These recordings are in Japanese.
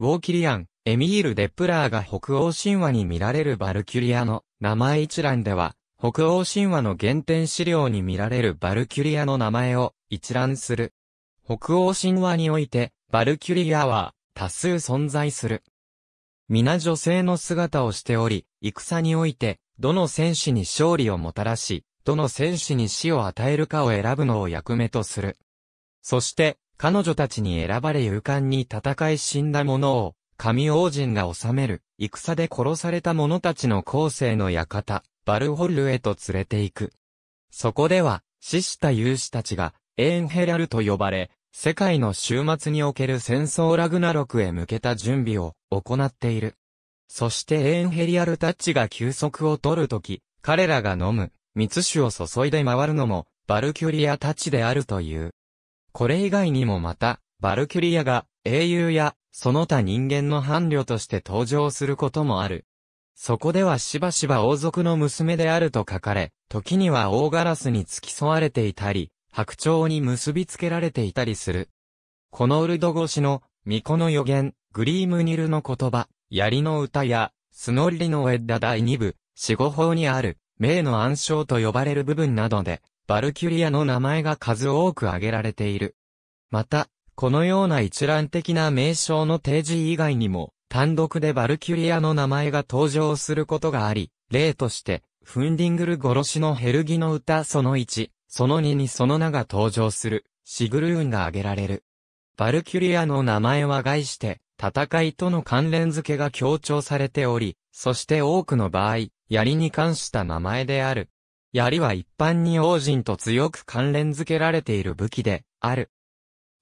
ウォーキリアン、エミール・デップラーが北欧神話に見られるバルキュリアの名前一覧では、北欧神話の原点資料に見られるバルキュリアの名前を一覧する。北欧神話において、バルキュリアは多数存在する。皆女性の姿をしており、戦において、どの戦士に勝利をもたらし、どの戦士に死を与えるかを選ぶのを役目とする。そして、彼女たちに選ばれ勇敢に戦い死んだ者を、神王人が治める、戦で殺された者たちの後世の館、バルホルへと連れて行く。そこでは、死した勇士たちが、エーンヘラルと呼ばれ、世界の終末における戦争ラグナロクへ向けた準備を行っている。そしてエーンヘリアルタッチが休息を取るとき、彼らが飲む、蜜酒を注いで回るのも、バルキュリアタッチであるという。これ以外にもまた、バルキュリアが英雄やその他人間の伴侶として登場することもある。そこではしばしば王族の娘であると書かれ、時には大ガラスに付き添われていたり、白鳥に結びつけられていたりする。このウルド越しの、巫女の予言、グリームニルの言葉、槍の歌や、スノリリのエッダ第2部、死後法にある、名の暗唱と呼ばれる部分などで、バルキュリアの名前が数多く挙げられている。また、このような一覧的な名称の提示以外にも、単独でバルキュリアの名前が登場することがあり、例として、フンディングル殺しのヘルギの歌その1、その2にその名が登場する、シグルーンが挙げられる。バルキュリアの名前は概して、戦いとの関連付けが強調されており、そして多くの場合、槍に関した名前である、槍は一般に王人と強く関連づけられている武器である。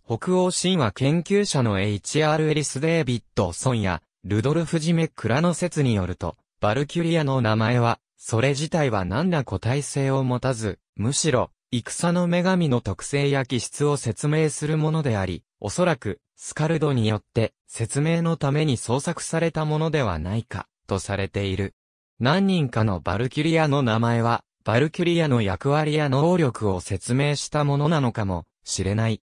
北欧神話研究者の H.R. エリス・デービッド・ソンや、ルドルフ・ジメ・クラの説によると、バルキュリアの名前は、それ自体は何ら個体性を持たず、むしろ、戦の女神の特性や気質を説明するものであり、おそらく、スカルドによって、説明のために創作されたものではないか、とされている。何人かのバルキュリアの名前は、バルキュリアの役割や能力を説明したものなのかもしれない。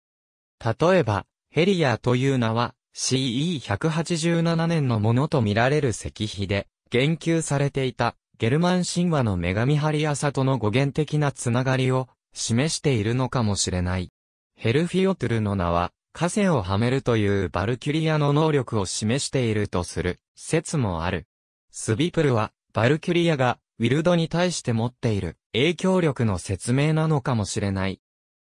例えば、ヘリアという名は CE187 年のものとみられる石碑で言及されていたゲルマン神話の女神ハリアサとの語源的なつながりを示しているのかもしれない。ヘルフィオトゥルの名は河川をはめるというバルキュリアの能力を示しているとする説もある。スビプルはバルキュリアがウィルドに対して持っている影響力の説明なのかもしれない。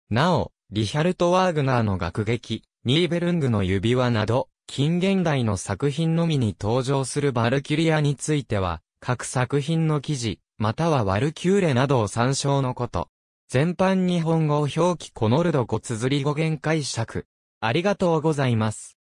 なお、リヒャルト・ワーグナーの楽劇、ニーベルングの指輪など、近現代の作品のみに登場するバルキュリアについては、各作品の記事、またはワルキューレなどを参照のこと。全般日本語表記コノルド語綴り語源解釈。ありがとうございます。